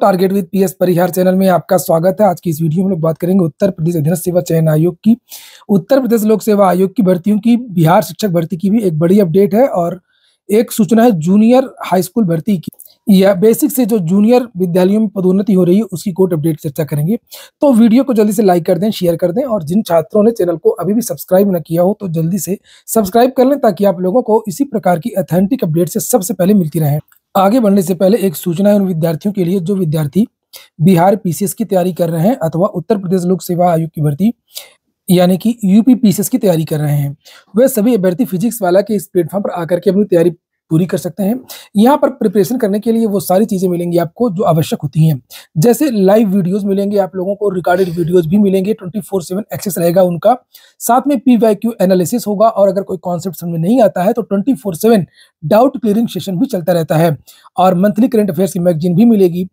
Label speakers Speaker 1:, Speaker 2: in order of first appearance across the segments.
Speaker 1: target with PS Parihar channel में आपका स्वागत है आज की इस वीडियो में लोग बात करेंगे उत्तर प्रदेश अधीनस्थ सेवा चयन आयोग की उत्तर प्रदेश लोक सेवा आयोग की भर्तियों की बिहार शिक्षक भर्ती की भी एक बड़ी अपडेट है और एक सूचना है जूनियर हाई स्कूल भर्ती की या बेसिक से जो जूनियर विद्यालयों में पदोन्नति हो रही है उसकी कोर्ट अपडेट चर्चा करेंगे तो वीडियो को जल्दी से लाइक कर दें शेयर कर दें और जिन छात्रों ने चैनल को अभी भी सब्सक्राइब न किया हो तो जल्दी से सब्सक्राइब कर लें ताकि आप लोगों को इसी प्रकार की अथेंटिक अपडेट से सबसे पहले मिलती रहे आगे बढ़ने से पहले एक सूचना है उन विद्यार्थियों के लिए जो विद्यार्थी बिहार पीसीएस की तैयारी कर रहे हैं अथवा उत्तर प्रदेश लोक सेवा आयोग की भर्ती यानी कि यूपी पीसीएस की तैयारी कर रहे हैं वह सभी अभ्यर्थी फिजिक्स वाला के इस प्लेटफॉर्म पर आकर के अपनी तैयारी पूरी कर सकते हैं यहाँ पर प्रिपरेशन करने के लिए वो सारी चीज़ें मिलेंगी आपको जो आवश्यक होती हैं जैसे लाइव वीडियोस मिलेंगे आप लोगों को रिकॉर्डेड वीडियोस भी मिलेंगे ट्वेंटी फोर सेवन एक्सेस रहेगा उनका साथ में पी वाई क्यू एनालिसिस होगा और अगर कोई कॉन्सेप्ट समझ में नहीं आता है तो twenty four seven doubt clearing session भी चलता रहता है और मंथली करेंट अफेयर्स की मैगजीन भी मिलेगी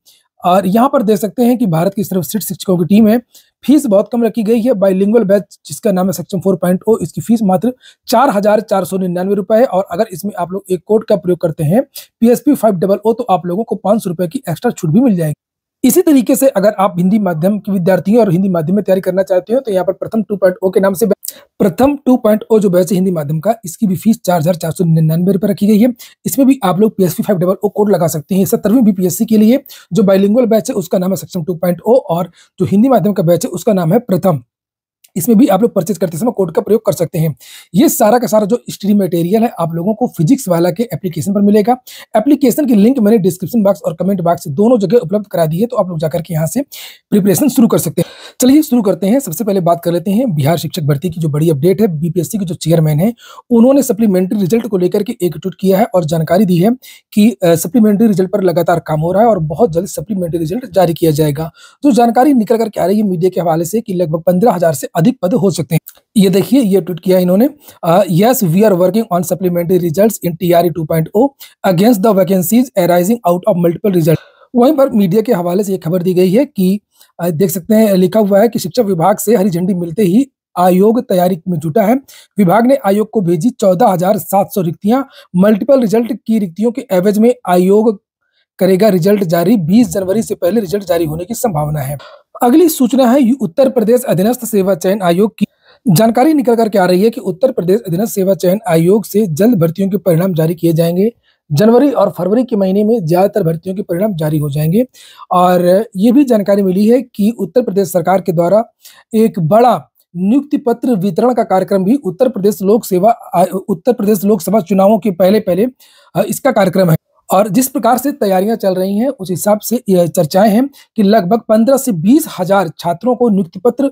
Speaker 1: और यहाँ पर देख सकते हैं कि भारत की सिर्फ शिक्षकों की टीम है फीस बहुत कम रखी गई है बाइलिंगुअल बैच जिसका नाम है सेक्शन फोर पॉइंट ओ इसकी फीस मात्र चार हजार चार सौ निन्यानवे रुपए है और अगर इसमें आप लोग एक कोड का प्रयोग करते हैं P S P five double O तो आप लोगों को पांच सौ रुपए की एक्स्ट्रा छूट भी मिल जाएगी इसी तरीके से अगर आप हिंदी माध्यम के विद्यार्थी और हिंदी माध्यम में तैयारी करना चाहते हो तो यहाँ पर प्रथम टू पॉइंट ओ के नाम से प्रथम टू पॉइंट ओ जो बैच है हिंदी माध्यम का इसकी भी फीस चार हजार चार सौ निन्यानवे रुपए रखी गई है इसमें भी आप लोग P S five double O code लगा सकते हैं सत्तरवीं बीपीएससी के लिए जो बाइलिंगुअल बैच है उसका नाम है सेक्शन ओ और जो हिंदी माध्यम का बैच है उसका नाम है प्रथम इसमें भी आप लोग परचेज करते समय कोड का प्रयोग कर सकते हैं ये सारा का सारा जो स्टडी मटेरियल है आप लोगों को फिजिक्स वाला के एप्लीकेशन पर मिलेगा एप्लीकेशन की लिंक मैंने डिस्क्रिप्शन बॉक्स और कमेंट बॉक्स दोनों जगह उपलब्ध करा दी है तो आप लोग जाकर के यहाँ से प्रिपरेशन शुरू कर सकते हैं चलिए शुरू करते हैं सबसे पहले बात कर लेते हैं बिहार शिक्षक भर्ती की जो बड़ी अपडेट है बीपीएससी के जो चेयरमैन है उन्होंने सप्लीमेंट्री रिजल्ट को लेकर के एक ट्वीट किया है और जानकारी दी है कि सप्लीमेंट्री रिजल्ट पर लगातार काम हो रहा है और बहुत जल्द सप्लीमेंट्री रिजल्ट जारी किया जाएगा जो तो जानकारी निकल करके आ रही है मीडिया के हवाले से कि लगभग पंद्रह से अधिक पद हो सकते हैं ये देखिए ये ट्वीट किया इन्होंने yes we are working on supplementary results in T R two point O against the vacancies arising out of multiple result वहीं पर मीडिया के हवाले से ये खबर दी गई है कि देख सकते हैं लिखा हुआ है कि शिक्षा विभाग से हरी झंडी मिलते ही आयोग तैयारी में जुटा है विभाग ने आयोग को भेजी चौदह हजार सात सौ रिक्तियां मल्टीपल रिजल्ट की रिक्तियों के एवज में आयोग करेगा रिजल्ट जारी 20 जनवरी से पहले रिजल्ट जारी होने की संभावना है अगली सूचना है उत्तर प्रदेश अधीनस्थ सेवा चयन आयोग की जानकारी निकल करके आ रही है कि उत्तर प्रदेश अधीनस्थ सेवा चयन आयोग से जल्द भर्तियों के परिणाम जारी किए जाएंगे जनवरी और फरवरी के महीने में ज्यादातर भर्तियों के परिणाम जारी हो जाएंगे और ये भी जानकारी मिली है कि उत्तर प्रदेश सरकार के द्वारा एक बड़ा नियुक्ति पत्र वितरण का कार्यक्रम भी उत्तर प्रदेश लोक सेवा उत्तर प्रदेश लोकसभा चुनावों के पहले पहले इसका कार्यक्रम है और जिस प्रकार से तैयारियां चल रही हैं उस हिसाब से चर्चाएं हैं कि लगभग पंद्रह से बीस हजार छात्रों को नियुक्ति पत्र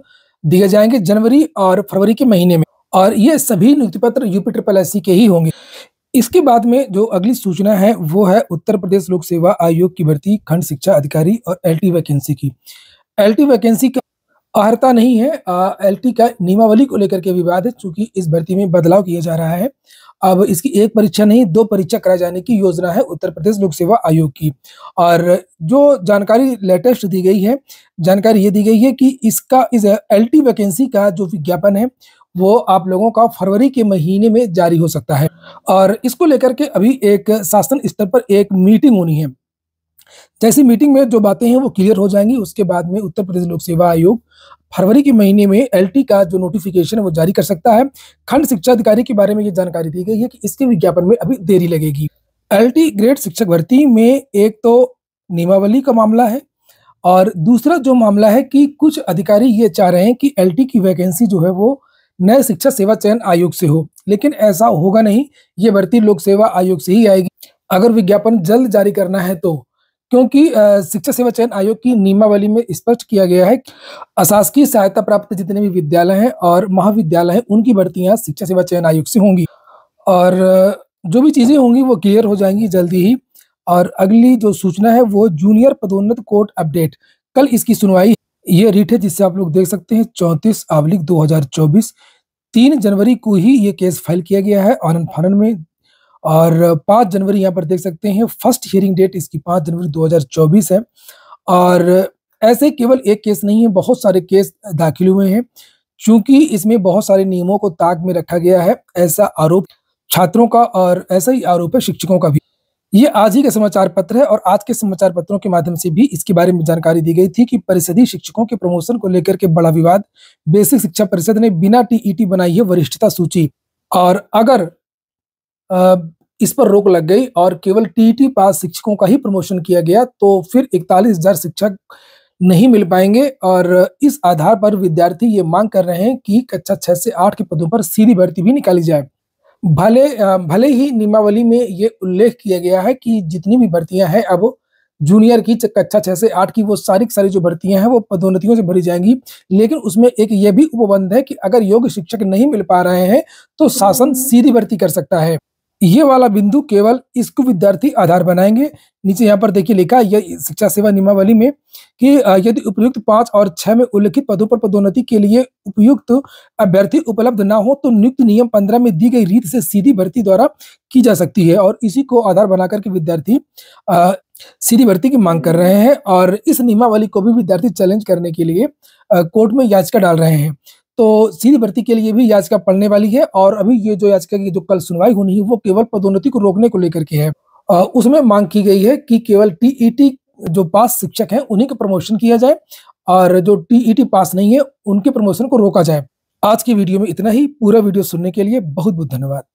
Speaker 1: दिए जाएंगे जनवरी और फरवरी के महीने में और ये सभी नियुक्ति पत्र यूपी ट्रिपल एस के ही होंगे इसके बाद में जो अगली सूचना है वो है उत्तर प्रदेश लोक सेवा आयोग की भर्ती खंड शिक्षा अधिकारी और एल वैकेंसी की एल वैकेंसी का अहर्ता नहीं है एल का नियमावली को लेकर के विवाद है चूंकि इस भर्ती में बदलाव किया जा रहा है अब इसकी एक परीक्षा नहीं दो परीक्षा कराए जाने की योजना है उत्तर प्रदेश लोक सेवा आयोग की और जो जानकारी लेटेस्ट दी गई है जानकारी ये दी गई है कि इसका इस एल वैकेंसी का जो विज्ञापन है वो आप लोगों का फरवरी के महीने में जारी हो सकता है और इसको लेकर के अभी एक शासन स्तर पर एक मीटिंग होनी है जैसी मीटिंग में जो बातें हैं वो क्लियर हो जाएंगी उसके बाद में उत्तर प्रदेश लोक सेवा आयोग फरवरी के महीने में एल का जो नोटिफिकेशन है वो जारी कर सकता है खंड शिक्षा अधिकारी के बारे में ये जानकारी दी गई है कि इसके विज्ञापन में अभी देरी लगेगी एल ग्रेड शिक्षक भर्ती में एक तो नियमावली का मामला है और दूसरा जो मामला है कि कुछ अधिकारी ये चाह रहे हैं कि एल की वैकेंसी जो है वो नए शिक्षा सेवा चयन आयोग से हो लेकिन ऐसा होगा नहीं ये भर्ती लोक सेवा आयोग से ही आएगी अगर विज्ञापन जल्द जारी करना है तो क्योंकि शिक्षा सेवा चयन आयोग की नियमावली में स्पष्ट किया गया है अशासकीय सहायता प्राप्त जितने भी विद्यालय हैं और महाविद्यालय हैं उनकी भर्तियां शिक्षा सेवा चयन आयोग से होंगी और जो भी चीज़ें होंगी वो क्लियर हो जाएंगी जल्दी ही और अगली जो सूचना है वो जूनियर पदोन्नत कोर्ट अपडेट कल इसकी सुनवाई ये रिट है जिससे आप लोग देख सकते हैं चौंतीस अवलिक दो हजार चौबीस तीन जनवरी को ही ये केस फाइल किया गया है आनंद फानन में और पाँच जनवरी यहाँ पर देख सकते हैं फर्स्ट हियरिंग डेट इसकी पाँच जनवरी 2024 है और ऐसे केवल एक केस नहीं है बहुत सारे केस दाखिल हुए हैं चूंकि इसमें बहुत सारे नियमों को ताक में रखा गया है ऐसा आरोप छात्रों का और ऐसा ही आरोप है शिक्षकों का भी ये आज ही का समाचार पत्र है और आज के समाचार पत्रों के माध्यम से भी इसके बारे में जानकारी दी गई थी कि परिषदीय शिक्षकों के प्रमोशन को लेकर के बड़ा विवाद बेसिक शिक्षा परिषद ने बिना टीईटी बनाई है वरिष्ठता सूची और अगर इस पर रोक लग गई और केवल टी पास शिक्षकों का ही प्रमोशन किया गया तो फिर इकतालीस हजार शिक्षक नहीं मिल पाएंगे और इस आधार पर विद्यार्थी ये मांग कर रहे हैं कि कक्षा छह से आठ के पदों पर सीधी भर्ती भी निकाली जाए भले भले ही नियमावली में ये उल्लेख किया गया है कि जितनी भी भर्तियां हैं अब जूनियर की कक्षा छह से आठ की वो सारी सारी जो भर्तियां हैं वो पदोन्नतियों से भरी जाएंगी लेकिन उसमें एक ये भी उपबंध है कि अगर योग्य शिक्षक नहीं मिल पा रहे हैं तो शासन सीधी भर्ती कर सकता है ये वाला बिंदु केवल इसको विद्यार्थी आधार बनाएंगे नीचे यहाँ पर देखिए लिखा है शिक्षा सेवा नियमावली में कि यदि उपयुक्त पांच और छह में उल्लेखित पदों पर पदोन्नति के लिए उपयुक्त अभ्यर्थी उपलब्ध ना हो तो नियुक्त नियम पंद्रह में दी गई रीत से सीधी भर्ती द्वारा की जा सकती है और इसी को आधार बनाकर के विद्यार्थी सीधी भर्ती की मांग कर रहे हैं और इस नियमावली को भी विद्यार्थी चैलेंज करने के लिए कोर्ट में याचिका डाल रहे हैं तो सीधी भर्ती के लिए भी याचिका पढ़ने वाली है और अभी ये जो याचिका की जो कल सुनवाई होनी है वो केवल पदोन्नति को रोकने को लेकर के है उसमें मांग की गई है कि केवल टीईटी जो पास शिक्षक हैं उन्हीं का प्रमोशन किया जाए और जो टीईटी पास नहीं है उनके प्रमोशन को रोका जाए आज की वीडियो में इतना ही पूरा वीडियो सुनने के लिए बहुत बहुत धन्यवाद